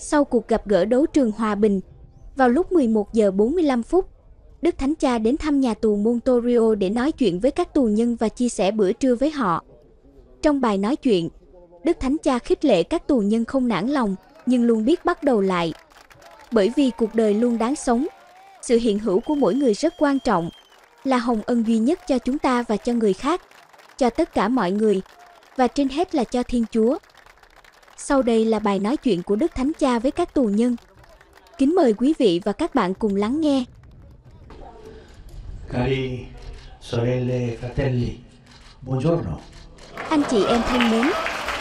sau cuộc gặp gỡ đấu trường hòa bình. Vào lúc 11 giờ 45 phút, Đức Thánh Cha đến thăm nhà tù Montorio để nói chuyện với các tù nhân và chia sẻ bữa trưa với họ. Trong bài nói chuyện, Đức Thánh Cha khích lệ các tù nhân không nản lòng, nhưng luôn biết bắt đầu lại. Bởi vì cuộc đời luôn đáng sống, sự hiện hữu của mỗi người rất quan trọng, là hồng ân duy nhất cho chúng ta và cho người khác, cho tất cả mọi người, và trên hết là cho Thiên Chúa. Sau đây là bài nói chuyện của Đức Thánh Cha với các tù nhân. Kính mời quý vị và các bạn cùng lắng nghe. Cari sorelle fratelli, buongiorno. Anh chị em thân mến,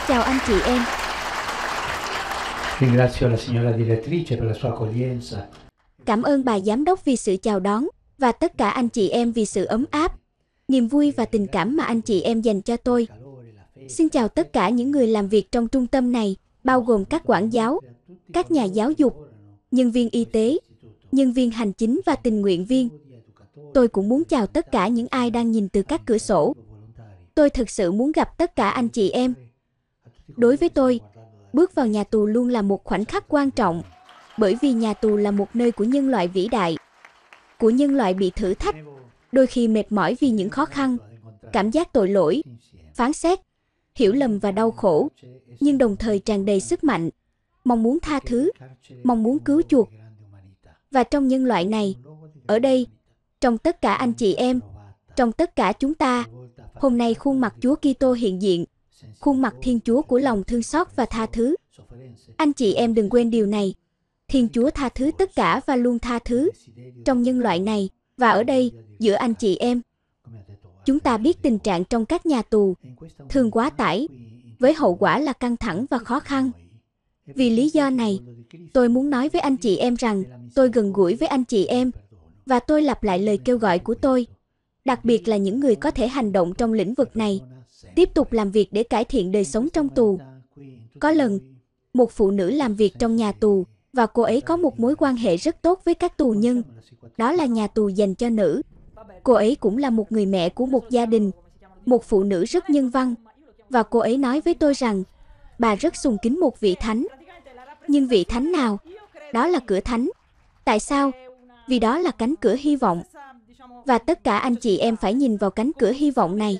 chào anh chị em. Ringrazio la signora direttrice per la sua accoglienza. Cảm ơn bà giám đốc vì sự chào đón và tất cả anh chị em vì sự ấm áp, niềm vui và tình cảm mà anh chị em dành cho tôi Xin chào tất cả những người làm việc trong trung tâm này, bao gồm các quản giáo, các nhà giáo dục, nhân viên y tế, nhân viên hành chính và tình nguyện viên. Tôi cũng muốn chào tất cả những ai đang nhìn từ các cửa sổ. Tôi thực sự muốn gặp tất cả anh chị em. Đối với tôi, bước vào nhà tù luôn là một khoảnh khắc quan trọng, bởi vì nhà tù là một nơi của nhân loại vĩ đại, của nhân loại bị thử thách, đôi khi mệt mỏi vì những khó khăn, cảm giác tội lỗi, phán xét, hiểu lầm và đau khổ, nhưng đồng thời tràn đầy sức mạnh, mong muốn tha thứ, mong muốn cứu chuộc. Và trong nhân loại này, ở đây, trong tất cả anh chị em, trong tất cả chúng ta, hôm nay khuôn mặt Chúa Kitô hiện diện, khuôn mặt Thiên Chúa của lòng thương xót và tha thứ. Anh chị em đừng quên điều này. Thiên Chúa tha thứ tất cả và luôn tha thứ trong nhân loại này và ở đây giữa anh chị em. Chúng ta biết tình trạng trong các nhà tù thường quá tải, với hậu quả là căng thẳng và khó khăn. Vì lý do này, tôi muốn nói với anh chị em rằng tôi gần gũi với anh chị em và tôi lặp lại lời kêu gọi của tôi, đặc biệt là những người có thể hành động trong lĩnh vực này, tiếp tục làm việc để cải thiện đời sống trong tù. Có lần, một phụ nữ làm việc trong nhà tù và cô ấy có một mối quan hệ rất tốt với các tù nhân. Đó là nhà tù dành cho nữ Cô ấy cũng là một người mẹ của một gia đình, một phụ nữ rất nhân văn. Và cô ấy nói với tôi rằng, bà rất sùng kính một vị thánh. Nhưng vị thánh nào? Đó là cửa thánh. Tại sao? Vì đó là cánh cửa hy vọng. Và tất cả anh chị em phải nhìn vào cánh cửa hy vọng này.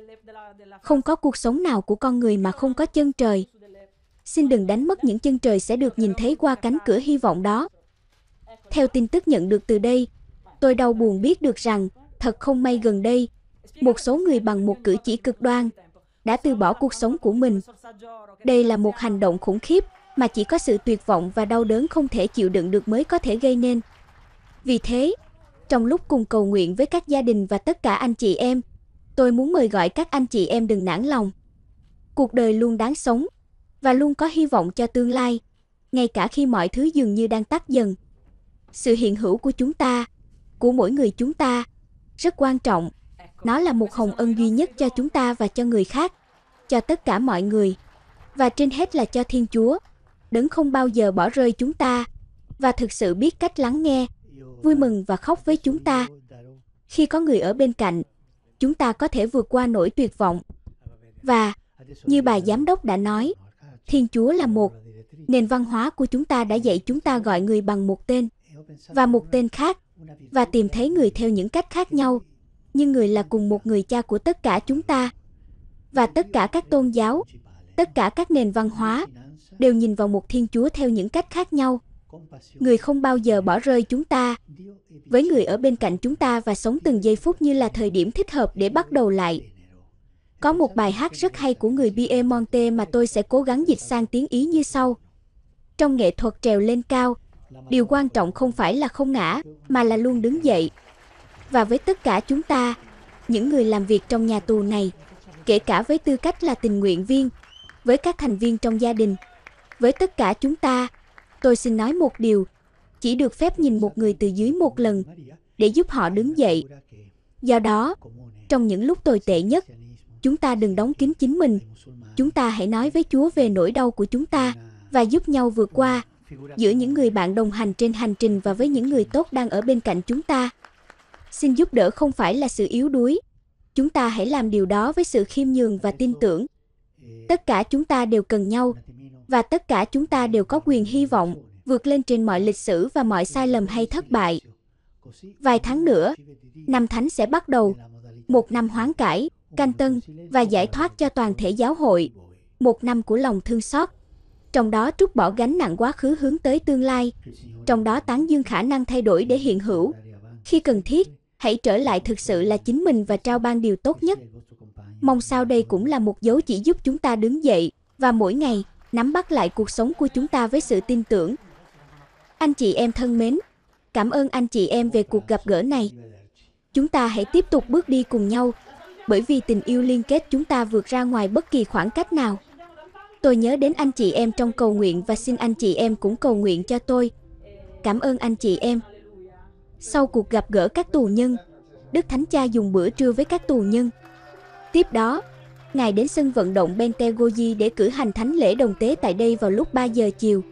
Không có cuộc sống nào của con người mà không có chân trời. Xin đừng đánh mất những chân trời sẽ được nhìn thấy qua cánh cửa hy vọng đó. Theo tin tức nhận được từ đây, tôi đau buồn biết được rằng Thật không may gần đây, một số người bằng một cử chỉ cực đoan đã từ bỏ cuộc sống của mình. Đây là một hành động khủng khiếp mà chỉ có sự tuyệt vọng và đau đớn không thể chịu đựng được mới có thể gây nên. Vì thế, trong lúc cùng cầu nguyện với các gia đình và tất cả anh chị em, tôi muốn mời gọi các anh chị em đừng nản lòng. Cuộc đời luôn đáng sống và luôn có hy vọng cho tương lai, ngay cả khi mọi thứ dường như đang tắt dần. Sự hiện hữu của chúng ta, của mỗi người chúng ta rất quan trọng. Nó là một hồng ân duy nhất cho chúng ta và cho người khác, cho tất cả mọi người và trên hết là cho Thiên Chúa. Đấng không bao giờ bỏ rơi chúng ta và thực sự biết cách lắng nghe, vui mừng và khóc với chúng ta. Khi có người ở bên cạnh, chúng ta có thể vượt qua nỗi tuyệt vọng. Và như bà giám đốc đã nói, Thiên Chúa là một. Nền văn hóa của chúng ta đã dạy chúng ta gọi người bằng một tên và một tên khác và tìm thấy người theo những cách khác nhau, nhưng người là cùng một người cha của tất cả chúng ta. Và tất cả các tôn giáo, tất cả các nền văn hóa đều nhìn vào một Thiên Chúa theo những cách khác nhau. Người không bao giờ bỏ rơi chúng ta, với người ở bên cạnh chúng ta và sống từng giây phút như là thời điểm thích hợp để bắt đầu lại. Có một bài hát rất hay của người Piemonte mà tôi sẽ cố gắng dịch sang tiếng Ý như sau. Trong nghệ thuật trèo lên cao, điều quan trọng không phải là không ngã mà là luôn đứng dậy và với tất cả chúng ta những người làm việc trong nhà tù này kể cả với tư cách là tình nguyện viên với các thành viên trong gia đình với tất cả chúng ta tôi xin nói một điều chỉ được phép nhìn một người từ dưới một lần để giúp họ đứng dậy do đó trong những lúc tồi tệ nhất chúng ta đừng đóng kín chính mình chúng ta hãy nói với chúa về nỗi đau của chúng ta và giúp nhau vượt qua giữa những người bạn đồng hành trên hành trình và với những người tốt đang ở bên cạnh chúng ta. Xin giúp đỡ không phải là sự yếu đuối. Chúng ta hãy làm điều đó với sự khiêm nhường và tin tưởng. Tất cả chúng ta đều cần nhau và tất cả chúng ta đều có quyền hy vọng vượt lên trên mọi lịch sử và mọi sai lầm hay thất bại. Vài tháng nữa, năm thánh sẽ bắt đầu một năm hoán cải, canh tân và giải thoát cho toàn thể giáo hội, một năm của lòng thương xót trong đó trút bỏ gánh nặng quá khứ hướng tới tương lai, trong đó tán dương khả năng thay đổi để hiện hữu. Khi cần thiết, hãy trở lại thực sự là chính mình và trao ban điều tốt nhất. Mong sao đây cũng là một dấu chỉ giúp chúng ta đứng dậy và mỗi ngày nắm bắt lại cuộc sống của chúng ta với sự tin tưởng. Anh chị em thân mến, cảm ơn anh chị em về cuộc gặp gỡ này. Chúng ta hãy tiếp tục bước đi cùng nhau, bởi vì tình yêu liên kết chúng ta vượt ra ngoài bất kỳ khoảng cách nào. Tôi nhớ đến anh chị em trong cầu nguyện và xin anh chị em cũng cầu nguyện cho tôi. Cảm ơn anh chị em. Sau cuộc gặp gỡ các tù nhân, Đức Thánh Cha dùng bữa trưa với các tù nhân. Tiếp đó, Ngài đến sân vận động Bentegoji để cử hành thánh lễ đồng tế tại đây vào lúc 3 giờ chiều.